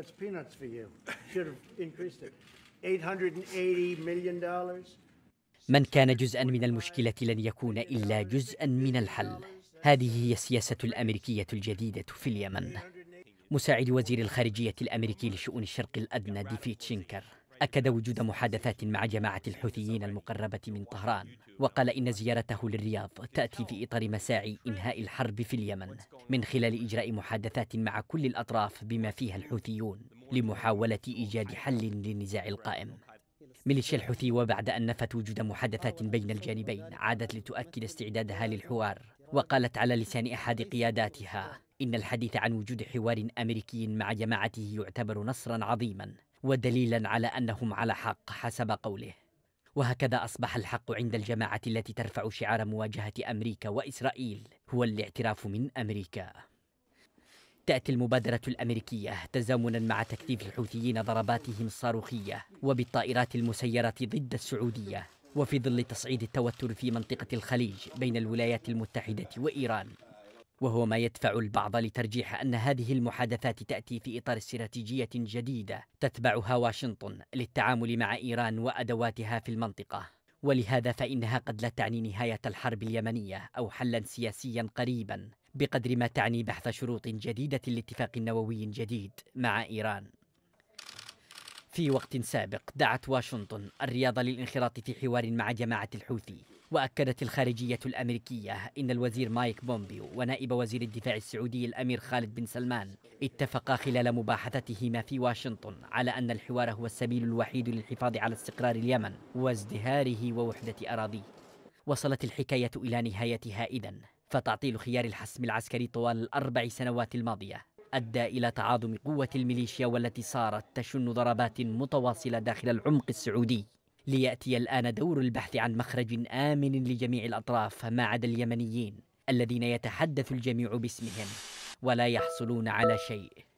That's peanuts for you. Should have increased it. $880 million. من كان جزءا من المشكلة لن يكون إلا جزءا من الحل. هذه هي السياسة الأمريكية الجديدة في اليمن. مساعد وزير الخارجية الأمريكي لشؤون الشرق الأدنى ديفيد شينكر أكد وجود محادثات مع جماعة الحوثيين المقربة من طهران وقال إن زيارته للرياض تأتي في إطار مساعي إنهاء الحرب في اليمن من خلال إجراء محادثات مع كل الأطراف بما فيها الحوثيون لمحاولة إيجاد حل للنزاع القائم ميليشيا الحوثي وبعد أن نفت وجود محادثات بين الجانبين عادت لتؤكد استعدادها للحوار وقالت على لسان أحد قياداتها إن الحديث عن وجود حوار أمريكي مع جماعته يعتبر نصرا عظيما ودليلا على انهم على حق حسب قوله وهكذا اصبح الحق عند الجماعه التي ترفع شعار مواجهه امريكا واسرائيل هو الاعتراف من امريكا تأتي المبادرة الأمريكية تزامنا مع تكثيف الحوثيين ضرباتهم الصاروخية وبالطائرات المسيرة ضد السعودية وفي ظل تصعيد التوتر في منطقة الخليج بين الولايات المتحدة وإيران وهو ما يدفع البعض لترجيح ان هذه المحادثات تاتي في اطار استراتيجيه جديده تتبعها واشنطن للتعامل مع ايران وادواتها في المنطقه ولهذا فانها قد لا تعني نهايه الحرب اليمنيه او حلا سياسيا قريبا بقدر ما تعني بحث شروط جديده لاتفاق نووي جديد مع ايران في وقت سابق دعت واشنطن الرياض للانخراط في حوار مع جماعه الحوثي وأكدت الخارجية الأمريكية إن الوزير مايك بومبيو ونائب وزير الدفاع السعودي الأمير خالد بن سلمان اتفقا خلال مباحثتهما في واشنطن على أن الحوار هو السبيل الوحيد للحفاظ على استقرار اليمن وازدهاره ووحدة أراضيه وصلت الحكاية إلى نهايتها إذا فتعطيل خيار الحسم العسكري طوال الأربع سنوات الماضية أدى إلى تعاظم قوة الميليشيا والتي صارت تشن ضربات متواصلة داخل العمق السعودي لياتي الان دور البحث عن مخرج امن لجميع الاطراف ما عدا اليمنيين الذين يتحدث الجميع باسمهم ولا يحصلون على شيء